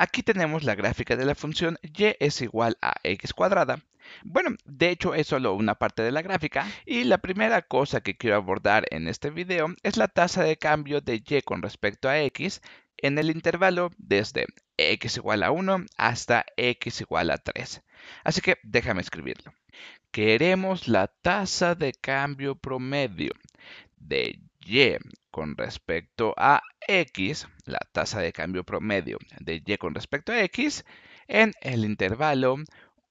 Aquí tenemos la gráfica de la función y es igual a x cuadrada. Bueno, de hecho es solo una parte de la gráfica y la primera cosa que quiero abordar en este video es la tasa de cambio de y con respecto a x en el intervalo desde x igual a 1 hasta x igual a 3. Así que déjame escribirlo. Queremos la tasa de cambio promedio de y con respecto a X, la tasa de cambio promedio de Y con respecto a X, en el intervalo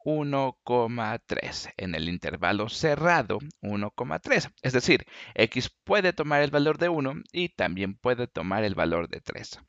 1,3 en el intervalo cerrado 1,3. Es decir, x puede tomar el valor de 1 y también puede tomar el valor de 3.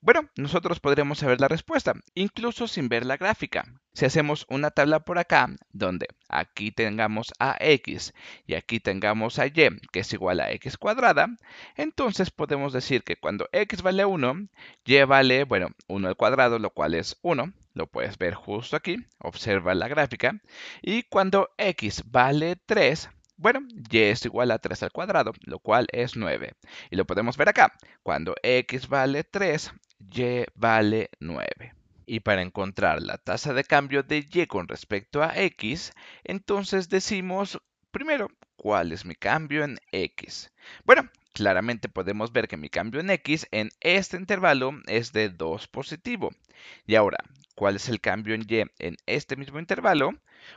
Bueno, nosotros podremos saber la respuesta, incluso sin ver la gráfica. Si hacemos una tabla por acá, donde aquí tengamos a x y aquí tengamos a y, que es igual a x cuadrada, entonces podemos decir que cuando x vale 1, y vale, bueno, 1 al cuadrado, lo cual es 1, lo puedes ver justo aquí, observa la gráfica, y cuando x vale 3, bueno, y es igual a 3 al cuadrado, lo cual es 9. Y lo podemos ver acá. Cuando x vale 3, y vale 9. Y para encontrar la tasa de cambio de y con respecto a x, entonces decimos primero cuál es mi cambio en x. Bueno, claramente podemos ver que mi cambio en x en este intervalo es de 2 positivo. Y ahora, ¿cuál es el cambio en y en este mismo intervalo?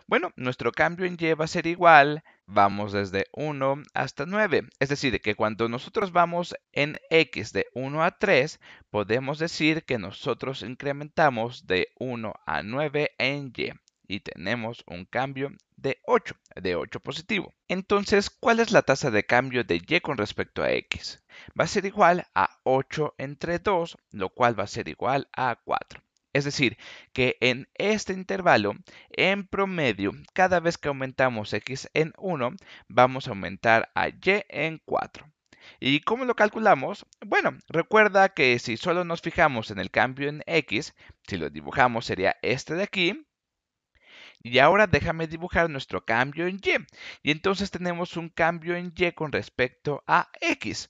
Bueno, nuestro cambio en y va a ser igual vamos desde 1 hasta 9. Es decir, que cuando nosotros vamos en x de 1 a 3, podemos decir que nosotros incrementamos de 1 a 9 en y y tenemos un cambio de 8, de 8 positivo. Entonces, ¿cuál es la tasa de cambio de y con respecto a x? Va a ser igual a 8 entre 2, lo cual va a ser igual a 4. Es decir, que en este intervalo, en promedio, cada vez que aumentamos x en 1, vamos a aumentar a y en 4. ¿Y cómo lo calculamos? Bueno, recuerda que si solo nos fijamos en el cambio en x, si lo dibujamos sería este de aquí, y ahora déjame dibujar nuestro cambio en Y. Y entonces tenemos un cambio en Y con respecto a X.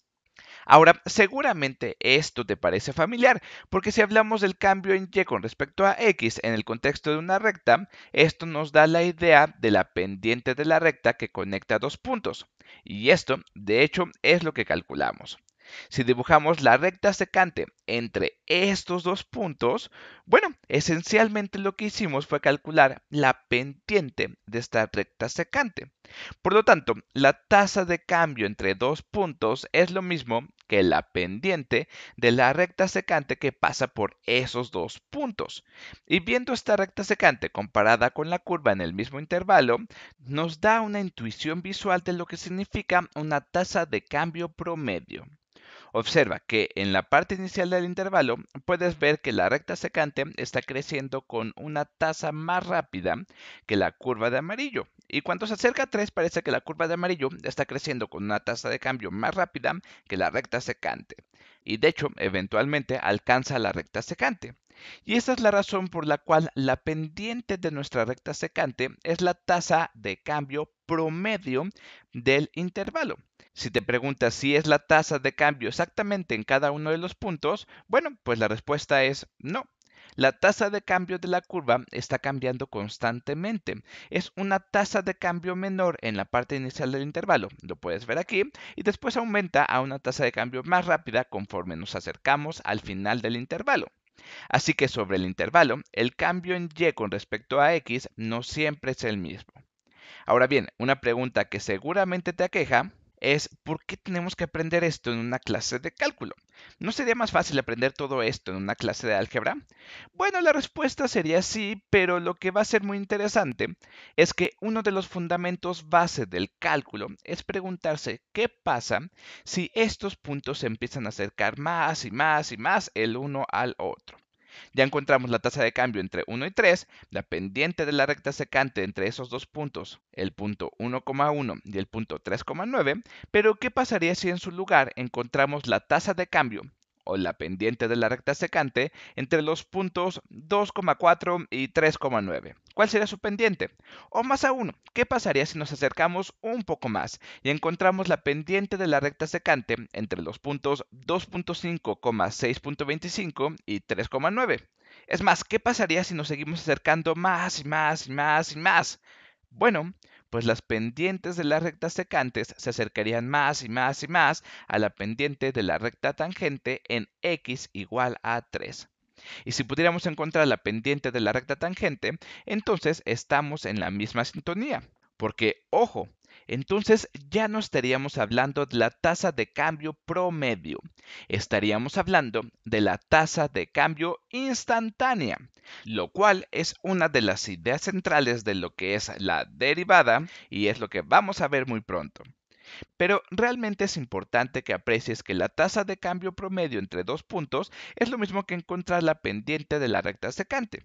Ahora, seguramente esto te parece familiar, porque si hablamos del cambio en y con respecto a x en el contexto de una recta, esto nos da la idea de la pendiente de la recta que conecta dos puntos. Y esto, de hecho, es lo que calculamos. Si dibujamos la recta secante entre estos dos puntos, bueno, esencialmente lo que hicimos fue calcular la pendiente de esta recta secante. Por lo tanto, la tasa de cambio entre dos puntos es lo mismo que la pendiente de la recta secante que pasa por esos dos puntos. Y viendo esta recta secante comparada con la curva en el mismo intervalo, nos da una intuición visual de lo que significa una tasa de cambio promedio. Observa que en la parte inicial del intervalo puedes ver que la recta secante está creciendo con una tasa más rápida que la curva de amarillo. Y cuando se acerca a 3 parece que la curva de amarillo está creciendo con una tasa de cambio más rápida que la recta secante. Y de hecho, eventualmente alcanza la recta secante. Y esa es la razón por la cual la pendiente de nuestra recta secante es la tasa de cambio promedio del intervalo. Si te preguntas si es la tasa de cambio exactamente en cada uno de los puntos, bueno, pues la respuesta es no. La tasa de cambio de la curva está cambiando constantemente. Es una tasa de cambio menor en la parte inicial del intervalo, lo puedes ver aquí, y después aumenta a una tasa de cambio más rápida conforme nos acercamos al final del intervalo. Así que sobre el intervalo, el cambio en y con respecto a x no siempre es el mismo. Ahora bien, una pregunta que seguramente te aqueja es por qué tenemos que aprender esto en una clase de cálculo. ¿No sería más fácil aprender todo esto en una clase de álgebra? Bueno, la respuesta sería sí, pero lo que va a ser muy interesante es que uno de los fundamentos base del cálculo es preguntarse qué pasa si estos puntos se empiezan a acercar más y más y más el uno al otro. Ya encontramos la tasa de cambio entre 1 y 3, la pendiente de la recta secante entre esos dos puntos, el punto 1,1 y el punto 3,9, pero ¿qué pasaría si en su lugar encontramos la tasa de cambio o la pendiente de la recta secante entre los puntos 2,4 y 3,9. ¿Cuál sería su pendiente? O más aún, ¿qué pasaría si nos acercamos un poco más y encontramos la pendiente de la recta secante entre los puntos 2,5, 6,25 y 3,9? Es más, ¿qué pasaría si nos seguimos acercando más y más y más y más? Bueno, pues las pendientes de las rectas secantes se acercarían más y más y más a la pendiente de la recta tangente en x igual a 3. Y si pudiéramos encontrar la pendiente de la recta tangente, entonces estamos en la misma sintonía. Porque, ojo, entonces ya no estaríamos hablando de la tasa de cambio promedio, estaríamos hablando de la tasa de cambio instantánea, lo cual es una de las ideas centrales de lo que es la derivada y es lo que vamos a ver muy pronto. Pero realmente es importante que aprecies que la tasa de cambio promedio entre dos puntos es lo mismo que encontrar la pendiente de la recta secante.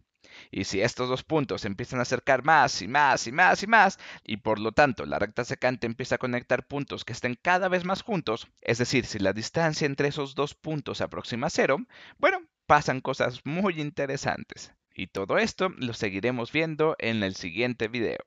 Y si estos dos puntos empiezan a acercar más y más y más y más, y por lo tanto la recta secante empieza a conectar puntos que estén cada vez más juntos, es decir, si la distancia entre esos dos puntos se aproxima a cero, bueno, pasan cosas muy interesantes. Y todo esto lo seguiremos viendo en el siguiente video.